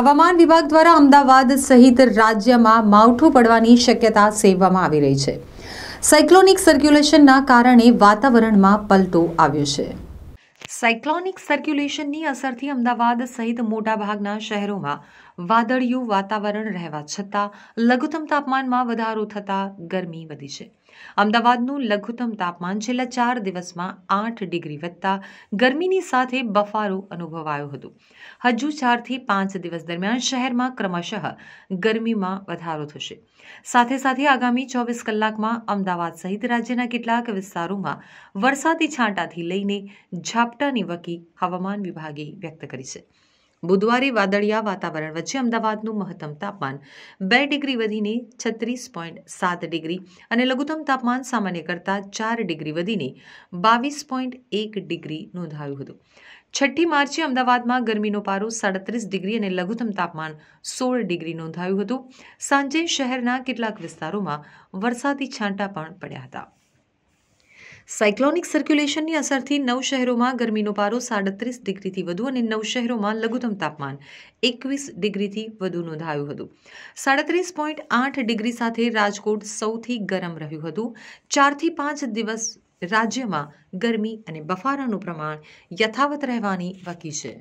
હવામાન વિભાગ દ્વારા અમદાવાદ સહિત રાજ્યમાં માવઠું પડવાની શક્યતા સેવવામાં આવી રહી છે સાયક્લોનિક સર્ક્યુલેશનના કારણે વાતાવરણમાં પલટો આવ્યો છે સાયક્લોનિક સર્ક્યુલેશનની અસરથી અમદાવાદ સહિત મોટાભાગના શહેરોમાં વાદળિયું વાતાવરણ રહેવા છતાં લઘુત્તમ તાપમાનમાં વધારો થતાં ગરમી વધી છે અમદાવાદનું લઘુત્તમ તાપમાન છેલ્લા ચાર દિવસમાં આઠ ડિગ્રી વધતા ગરમીની સાથે બફારો અનુભવાયો હતો હજુ ચારથી પાંચ દિવસ દરમિયાન શહેરમાં ક્રમશઃ ગરમીમાં વધારો થશે સાથે સાથે આગામી ચોવીસ કલાકમાં અમદાવાદ સહિત રાજ્યના કેટલાક વિસ્તારોમાં વરસાદી છાંટાથી લઈને ઝાપટાની વકી હવામાન વિભાગે વ્યક્ત કરી છે બુધવારે વાદળિયા વાતાવરણ વચ્ચે અમદાવાદનું મહત્તમ તાપમાન બે ડિગ્રી વધીને છત્રીસ પોઈન્ટ સાત ડિગ્રી અને લઘુત્તમ તાપમાન સામાન્ય કરતાં ચાર ડિગ્રી વધીને બાવીસ પોઈન્ટ એક ડિગ્રી નોંધાયું હતું છઠ્ઠી માર્ચે અમદાવાદમાં ગરમીનો પારો સાડત્રીસ ડિગ્રી અને લઘુત્તમ તાપમાન સોળ ડિગ્રી નોંધાયું હતું સાંજે શહેરના કેટલાક વિસ્તારોમાં વરસાદી છાંટા પણ પડ્યા હતા સાયક્લોનિક સર્ક્યુલેશનની અસરથી નવ શહેરોમાં ગરમીનો પારો સાડત્રીસ ડિગ્રીથી વધુ અને નવ શહેરોમાં લઘુત્તમ તાપમાન એકવીસ ડિગ્રીથી વધુ નોંધાયું હતું સાડત્રીસ પોઈન્ટ આઠ ડિગ્રી સાથે રાજકોટ સૌથી ગરમ રહ્યું હતું ચારથી પાંચ દિવસ રાજ્યમાં ગરમી અને બફારાનું પ્રમાણ યથાવત રહેવાની વકી છે